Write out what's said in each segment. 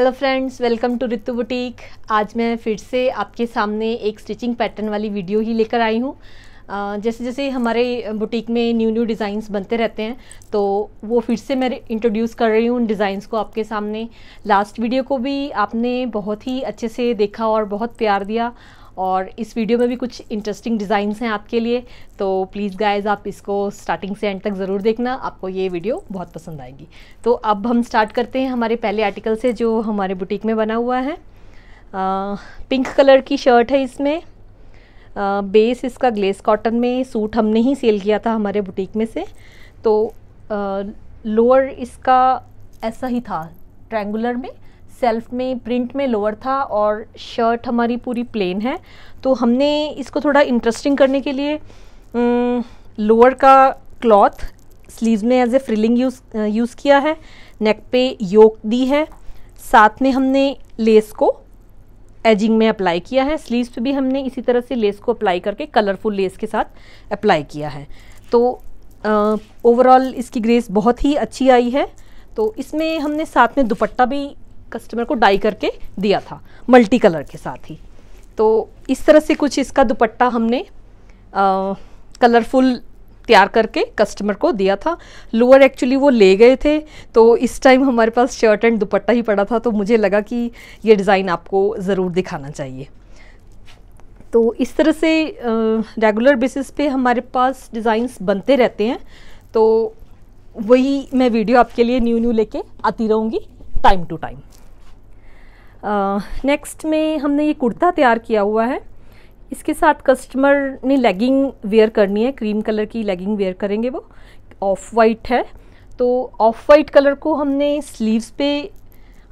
hello friends welcome to Ritu boutique आज मैं फिर से आपके सामने एक स्टिचिंग पैटर्न वाली वीडियो ही लेकर आई हूँ जैसे जैसे हमारे बुटीक में न्यू न्यू डिज़ाइंस बनते रहते हैं तो वो फिर से मैं इंट्रोड्यूस कर रही हूँ उन डिज़ाइंस को आपके सामने लास्ट वीडियो को भी आपने बहुत ही अच्छे से देखा और बहुत प्यार दिया और इस वीडियो में भी कुछ इंटरेस्टिंग डिज़ाइंस हैं आपके लिए तो प्लीज़ गाइज आप इसको स्टार्टिंग से एंड तक ज़रूर देखना आपको ये वीडियो बहुत पसंद आएगी तो अब हम स्टार्ट करते हैं हमारे पहले आर्टिकल से जो हमारे बुटीक में बना हुआ है आ, पिंक कलर की शर्ट है इसमें आ, बेस इसका ग्लेस कॉटन में सूट हमने ही सेल किया था हमारे बुटीक में से तो आ, लोअर इसका ऐसा ही था ट्रैंगुलर में सेल्फ में प्रिंट में लोअर था और शर्ट हमारी पूरी प्लेन है तो हमने इसको थोड़ा इंटरेस्टिंग करने के लिए लोअर का क्लॉथ स्लीव्स में as a frilling use use किया है नेक पे योक दी है साथ में हमने लेस को एजिंग में अप्लाई किया है स्लीव्स पे भी हमने इसी तरह से लेस को अप्लाई करके कलरफुल लेस के साथ अप्लाई किया है तो ओवरऑल इसकी ग्रेस बहुत ही अच्छी आई है तो इसमें हमने साथ में दुपट्टा भी कस्टमर को डाई करके दिया था मल्टी कलर के साथ ही तो इस तरह से कुछ इसका दुपट्टा हमने कलरफुल तैयार करके कस्टमर को दिया था लोअर एक्चुअली वो ले गए थे तो इस टाइम हमारे पास शर्ट एंड दुपट्टा ही पड़ा था तो मुझे लगा कि ये डिज़ाइन आपको ज़रूर दिखाना चाहिए तो इस तरह से रेगुलर बेसिस पे हमारे पास डिज़ाइंस बनते रहते हैं तो वही मैं वीडियो आपके लिए न्यू न्यू लेके आती रहूँगी टाइम टू टाइम नेक्स्ट में हमने ये कुर्ता तैयार किया हुआ है इसके साथ कस्टमर ने लेगिंग वेयर करनी है क्रीम कलर की लेगिंग वेयर करेंगे वो ऑफ वाइट है तो ऑफ वाइट कलर को हमने स्लीव्स पे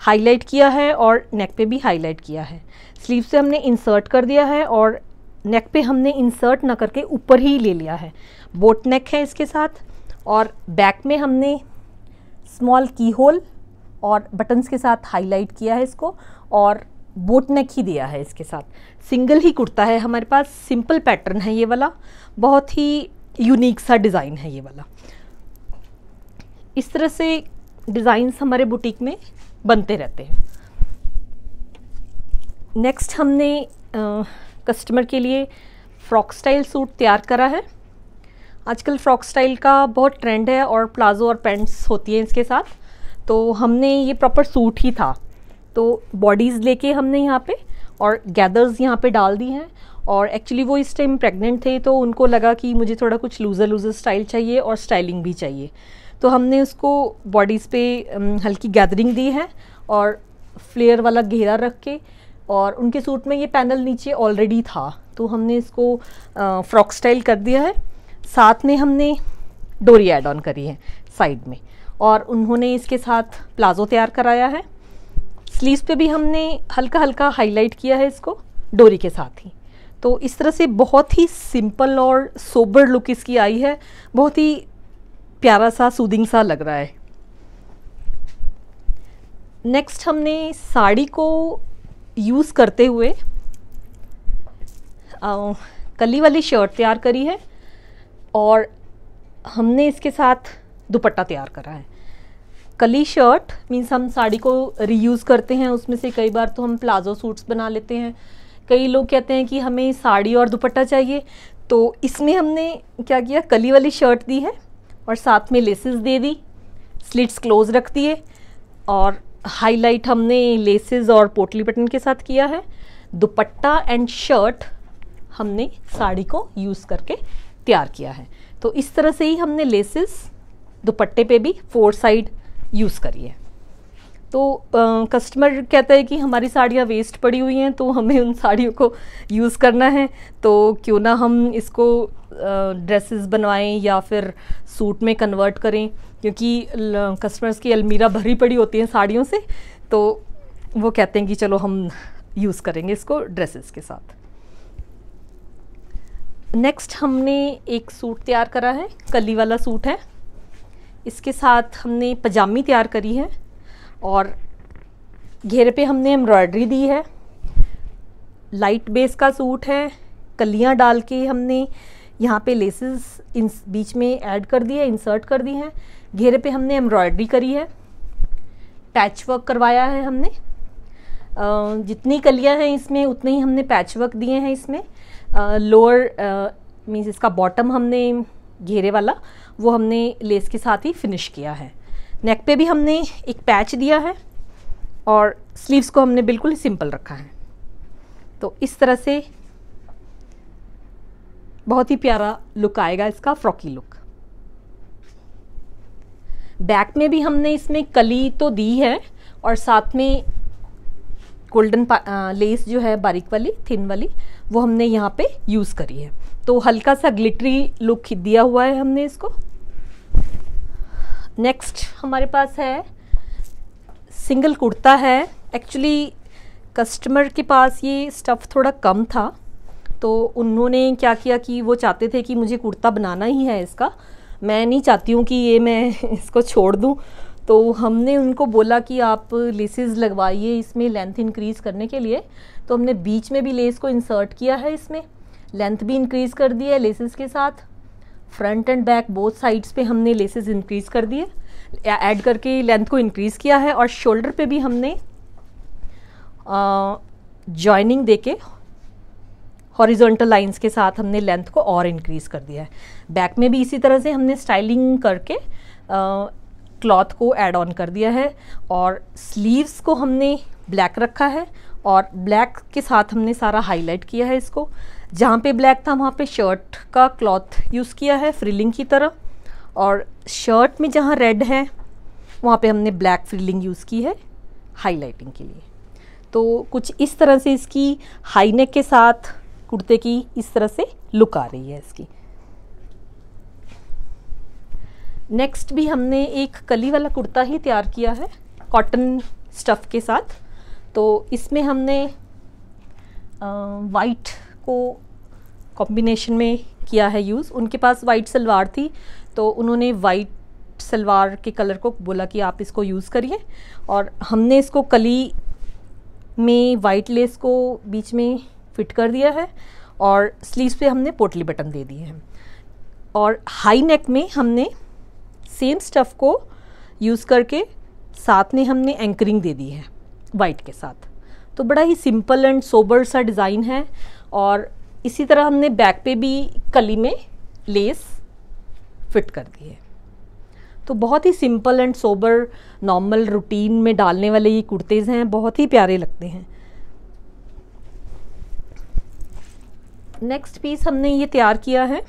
हाईलाइट किया है और नेक पे भी हाईलाइट किया है स्लीव से हमने इंसर्ट कर दिया है और नेक पे हमने इंसर्ट ना करके ऊपर ही ले लिया है बोट नेक है इसके साथ और बैक में हमने स्मॉल की होल और बटन्स के साथ हाईलाइट किया है इसको और बोट नेक ही दिया है इसके साथ सिंगल ही कुर्ता है हमारे पास सिंपल पैटर्न है ये वाला बहुत ही यूनिक सा डिज़ाइन है ये वाला इस तरह से डिज़ाइंस हमारे बुटीक में बनते रहते हैं नेक्स्ट हमने आ, कस्टमर के लिए फ़्रॉक स्टाइल सूट तैयार करा है आजकल फ़्रॉक स्टाइल का बहुत ट्रेंड है और प्लाज़ो और पैंट्स होती हैं इसके साथ तो हमने ये प्रॉपर सूट ही था तो बॉडीज़ लेके हमने यहाँ पे और गैदर्स यहाँ पे डाल दी हैं और एक्चुअली वो इस टाइम प्रेग्नेंट थे तो उनको लगा कि मुझे थोड़ा कुछ लूज़र लूज़र स्टाइल चाहिए और स्टाइलिंग भी चाहिए तो हमने उसको बॉडीज़ पे हल्की गैदरिंग दी है और फ्लेयर वाला घेरा रख के और उनके सूट में ये पैनल नीचे ऑलरेडी था तो हमने इसको फ्रॉक स्टाइल कर दिया है साथ में हमने डोरी एड ऑन करी है साइड में और उन्होंने इसके साथ प्लाज़ो तैयार कराया है स्लीव्स पे भी हमने हल्का हल्का हाईलाइट किया है इसको डोरी के साथ ही तो इस तरह से बहुत ही सिंपल और सोबर लुक इसकी आई है बहुत ही प्यारा सा सूदिंग सा लग रहा है नेक्स्ट हमने साड़ी को यूज़ करते हुए आ, कली वाली शर्ट तैयार करी है और हमने इसके साथ दुपट्टा तैयार करा है कली शर्ट मीन्स हम साड़ी को रीयूज़ करते हैं उसमें से कई बार तो हम प्लाजो सूट्स बना लेते हैं कई लोग कहते हैं कि हमें साड़ी और दुपट्टा चाहिए तो इसमें हमने क्या किया कली वाली शर्ट दी है और साथ में लेसेस दे दी स्लिट्स क्लोज रख दिए और हाईलाइट हमने लेसेस और पोटली बटन के साथ किया है दुपट्टा एंड शर्ट हमने साड़ी को यूज़ करके तैयार किया है तो इस तरह से ही हमने लेसेस दुपट्टे पे भी फोर साइड यूज़ करिए तो आ, कस्टमर कहता है कि हमारी साड़ियाँ वेस्ट पड़ी हुई हैं तो हमें उन साड़ियों को यूज़ करना है तो क्यों ना हम इसको ड्रेसेस बनवाएं या फिर सूट में कन्वर्ट करें क्योंकि कस्टमर्स की अलमीरा भरी पड़ी होती हैं साड़ियों से तो वो कहते हैं कि चलो हम यूज़ करेंगे इसको ड्रेसेस के साथ नेक्स्ट हमने एक सूट तैयार करा है कली वाला सूट है इसके साथ हमने पजामी तैयार करी है और घेरे पे हमने एम्ब्रॉयडरी दी है लाइट बेस का सूट है कलियाँ डाल के हमने यहाँ पे लेसेस इन बीच में ऐड कर दी है इंसर्ट कर दी हैं घेरे पे हमने एम्ब्रॉयडरी करी है पैच वर्क करवाया है हमने जितनी कलियाँ हैं इसमें उतने ही हमने पैच वर्क दिए हैं इसमें लोअर मीन्स इसका बॉटम हमने घेरे वाला वो हमने लेस के साथ ही फिनिश किया है नेक पे भी हमने एक पैच दिया है और स्लीव्स को हमने बिल्कुल सिंपल रखा है तो इस तरह से बहुत ही प्यारा लुक आएगा इसका फ्रॉकी लुक बैक में भी हमने इसमें कली तो दी है और साथ में गोल्डन लेस जो है बारीक वाली थिन वाली वो हमने यहाँ पे यूज़ करी है तो हल्का सा ग्लिटरी लुक दिया हुआ है हमने इसको नेक्स्ट हमारे पास है सिंगल कुर्ता है एक्चुअली कस्टमर के पास ये स्टफ़ थोड़ा कम था तो उन्होंने क्या किया कि वो चाहते थे कि मुझे कुर्ता बनाना ही है इसका मैं नहीं चाहती हूँ कि ये मैं इसको छोड़ दूँ तो हमने उनको बोला कि आप लेसेस लगवाइए इसमें लेंथ इंक्रीज़ करने के लिए तो हमने बीच में भी लेस को इंसर्ट किया है इसमें लेंथ भी इंक्रीज़ कर दी है लेसेस के साथ front and back both sides पे हमने लेसेस इंक्रीज़ कर दिए ऐड करके लेंथ को इंक्रीज़ किया है और शोल्डर पे भी हमने जॉइनिंग दे के हॉरिजॉन्टल लाइंस के साथ हमने लेंथ को और इंक्रीज़ कर दिया है बैक में भी इसी तरह से हमने स्टाइलिंग करके क्लॉथ को एड ऑन कर दिया है और स्लीव्स को हमने ब्लैक रखा है और ब्लैक के साथ हमने सारा हाईलाइट किया है इसको जहाँ पे ब्लैक था वहाँ पे शर्ट का क्लॉथ यूज़ किया है फ्रिलिंग की तरह और शर्ट में जहाँ रेड है वहाँ पे हमने ब्लैक फ्रिलिंग यूज़ की है हाईलाइटिंग के लिए तो कुछ इस तरह से इसकी हाई नेक के साथ कुर्ते की इस तरह से लुक आ रही है इसकी नेक्स्ट भी हमने एक कली वाला कुर्ता ही तैयार किया है कॉटन स्टफ़ के साथ तो इसमें हमने वाइट को कॉम्बिनेशन में किया है यूज़ उनके पास वाइट सलवार थी तो उन्होंने वाइट सलवार के कलर को बोला कि आप इसको यूज़ करिए और हमने इसको कली में वाइट लेस को बीच में फिट कर दिया है और स्लीव्स पे हमने पोटली बटन दे दिए हैं और हाई नेक में हमने सेम स्टफ़ को यूज़ करके साथ में हमने एंकरिंग दे दी है वाइट के साथ तो बड़ा ही सिंपल एंड सोबर सा डिज़ाइन है और इसी तरह हमने बैक पे भी कली में लेस फिट कर दी है तो बहुत ही simple and sober normal routine में डालने वाले ये कुर्तेज़ हैं बहुत ही प्यारे लगते हैं नेक्स्ट पीस हमने ये तैयार किया है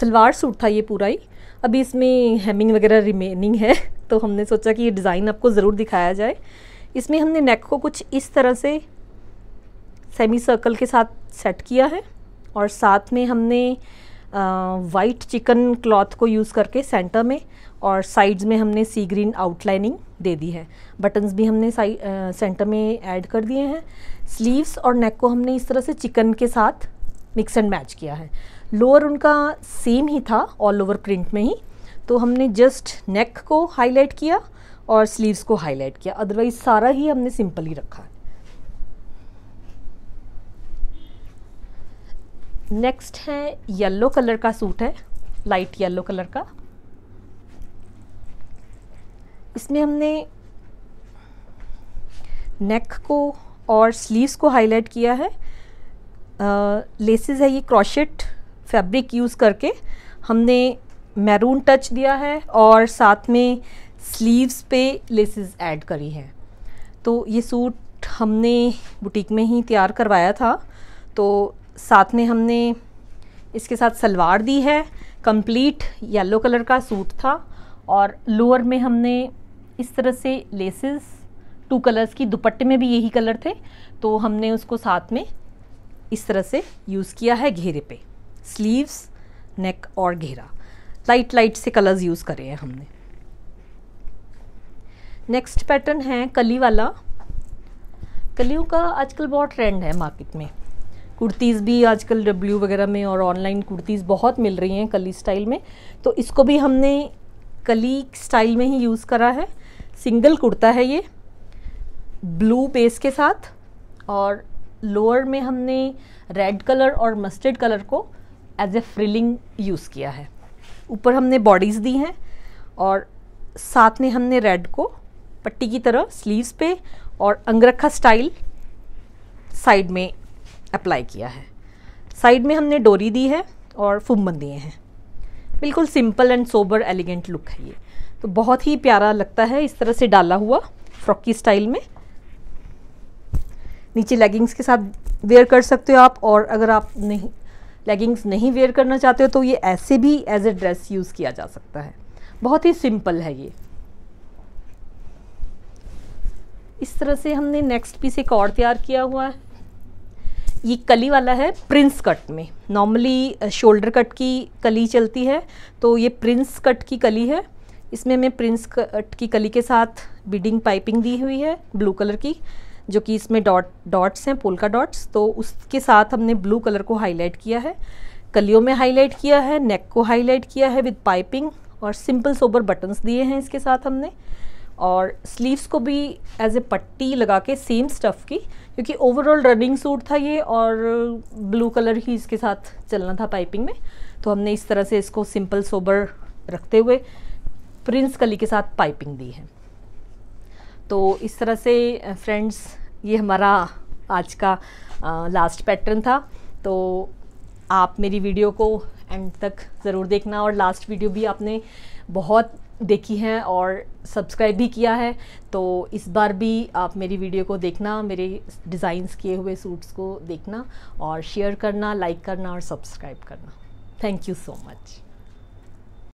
सलवार सूट था ये पूरा ही अभी इसमें हेमिंग वगैरह रिमेनिंग है तो हमने सोचा कि ये डिज़ाइन आपको ज़रूर दिखाया जाए इसमें हमने नेक को कुछ इस तरह से सेमी सर्कल के साथ सेट किया है और साथ में हमने वाइट चिकन क्लॉथ को यूज़ करके सेंटर में और साइड्स में हमने सी ग्रीन आउटलाइनिंग दे दी है बटन्स भी हमने आ, सेंटर में ऐड कर दिए हैं स्लीव्स और नेक को हमने इस तरह से चिकन के साथ मिक्स एंड मैच किया है लोअर उनका सेम ही था ऑल ओवर प्रिंट में ही तो हमने जस्ट नेक को हाईलाइट किया और स्लीव्स को हाईलाइट किया अदरवाइज सारा ही हमने सिंपल ही रखा है नेक्स्ट है येलो कलर का सूट है लाइट येलो कलर का इसमें हमने नेक को और स्लीव्स को हाईलाइट किया है लेसेस है ये क्रॉशेट फैब्रिक यूज़ करके हमने मैरून टच दिया है और साथ में स्लीव्स पे लेसेस ऐड करी है तो ये सूट हमने बुटीक में ही तैयार करवाया था तो साथ में हमने इसके साथ सलवार दी है कंप्लीट येलो कलर का सूट था और लोअर में हमने इस तरह से लेसेस टू कलर्स की दुपट्टे में भी यही कलर थे तो हमने उसको साथ में इस तरह से यूज़ किया है घेरे पे स्लीव्स नेक और घेरा लाइट लाइट से कलर्स यूज़ करे हैं हमने नेक्स्ट पैटर्न है कली वाला कलियों का आजकल बहुत ट्रेंड है मार्केट में कुर्तीज़ भी आजकल डब्ल्यू वगैरह में और ऑनलाइन कुर्तीज़ बहुत मिल रही हैं कली स्टाइल में तो इसको भी हमने कली स्टाइल में ही यूज़ करा है सिंगल कुर्ता है ये ब्लू बेस के साथ और लोअर में हमने रेड कलर और मस्टर्ड कलर को एज ए फ्रिलिंग यूज़ किया है ऊपर हमने बॉडीज़ दी हैं और साथ में हमने रेड को पट्टी की तरह स्लीव्स पे और अंगरखा स्टाइल साइड में अप्लाई किया है साइड में हमने डोरी दी है और फुम्बन दिए हैं बिल्कुल simple and sober elegant look है ये तो बहुत ही प्यारा लगता है इस तरह से डाला हुआ फ्रॉक की स्टाइल में नीचे लेगिंग्स के साथ वेयर कर सकते हो आप और अगर आप नहीं लेगिंग्स नहीं वेयर करना चाहते हो तो ये ऐसे भी एज ए ड्रेस यूज़ किया जा सकता है बहुत ही सिंपल है ये इस तरह से हमने नेक्स्ट पीस एक और तैयार किया हुआ है ये कली वाला है प्रिंस कट में नॉर्मली शोल्डर कट की कली चलती है तो ये प्रिंस कट की कली है इसमें हमें प्रिंस कट की कली के साथ बीडिंग पाइपिंग दी हुई है ब्लू कलर की जो कि इसमें डॉट डॉट्स हैं पोलका डॉट्स तो उसके साथ हमने ब्लू कलर को हाईलाइट किया है कलियों में हाईलाइट किया है नेक को हाईलाइट किया है विद पाइपिंग और सिंपल सोबर बटन्स दिए हैं इसके साथ हमने और स्लीव्स को भी एज ए पट्टी लगा के सेम स्टफ़ की क्योंकि ओवरऑल रनिंग सूट था ये और ब्लू कलर ही इसके साथ चलना था पाइपिंग में तो हमने इस तरह से इसको सिंपल सोबर रखते हुए प्रिंस कली के साथ पाइपिंग दी है तो इस तरह से फ्रेंड्स ये हमारा आज का आ, लास्ट पैटर्न था तो आप मेरी वीडियो को एंड तक ज़रूर देखना और लास्ट वीडियो भी आपने बहुत देखी हैं और सब्सक्राइब भी किया है तो इस बार भी आप मेरी वीडियो को देखना मेरे डिज़ाइंस किए हुए सूट्स को देखना और शेयर करना लाइक करना और सब्सक्राइब करना थैंक यू सो मच